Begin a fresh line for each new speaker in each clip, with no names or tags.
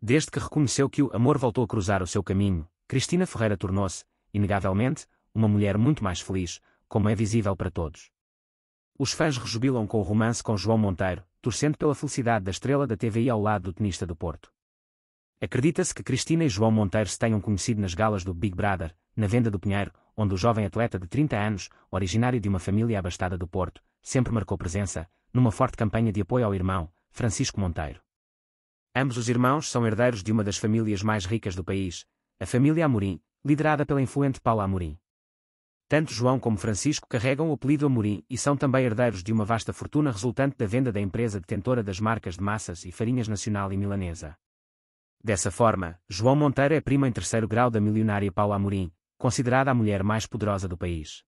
Desde que reconheceu que o amor voltou a cruzar o seu caminho, Cristina Ferreira tornou-se, inegavelmente, uma mulher muito mais feliz, como é visível para todos. Os fãs rejubilam com o romance com João Monteiro, torcendo pela felicidade da estrela da TVI ao lado do tenista do Porto. Acredita-se que Cristina e João Monteiro se tenham conhecido nas galas do Big Brother, na Venda do Pinheiro, onde o jovem atleta de 30 anos, originário de uma família abastada do Porto, sempre marcou presença, numa forte campanha de apoio ao irmão, Francisco Monteiro. Ambos os irmãos são herdeiros de uma das famílias mais ricas do país, a família Amorim, liderada pela influente Paula Amorim. Tanto João como Francisco carregam o apelido Amorim e são também herdeiros de uma vasta fortuna resultante da venda da empresa detentora das marcas de massas e farinhas nacional e milanesa. Dessa forma, João Monteiro é primo em terceiro grau da milionária Paula Amorim, considerada a mulher mais poderosa do país.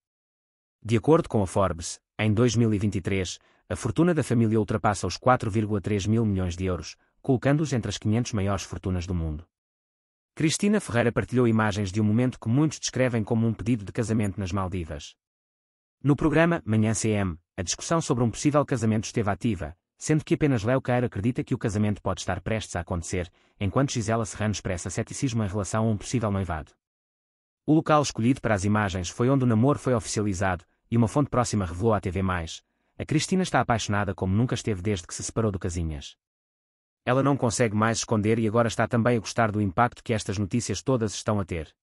De acordo com a Forbes, em 2023, a fortuna da família ultrapassa os 4,3 mil milhões de euros, colocando-os entre as 500 maiores fortunas do mundo. Cristina Ferreira partilhou imagens de um momento que muitos descrevem como um pedido de casamento nas Maldivas. No programa Manhã CM, a discussão sobre um possível casamento esteve ativa, sendo que apenas Léo Caer acredita que o casamento pode estar prestes a acontecer, enquanto Gisela Serrano expressa ceticismo em relação a um possível noivado. O local escolhido para as imagens foi onde o namoro foi oficializado, e uma fonte próxima revelou à TV+, a Cristina está apaixonada como nunca esteve desde que se separou do Casinhas. Ela não consegue mais esconder e agora está também a gostar do impacto que estas notícias todas estão a ter.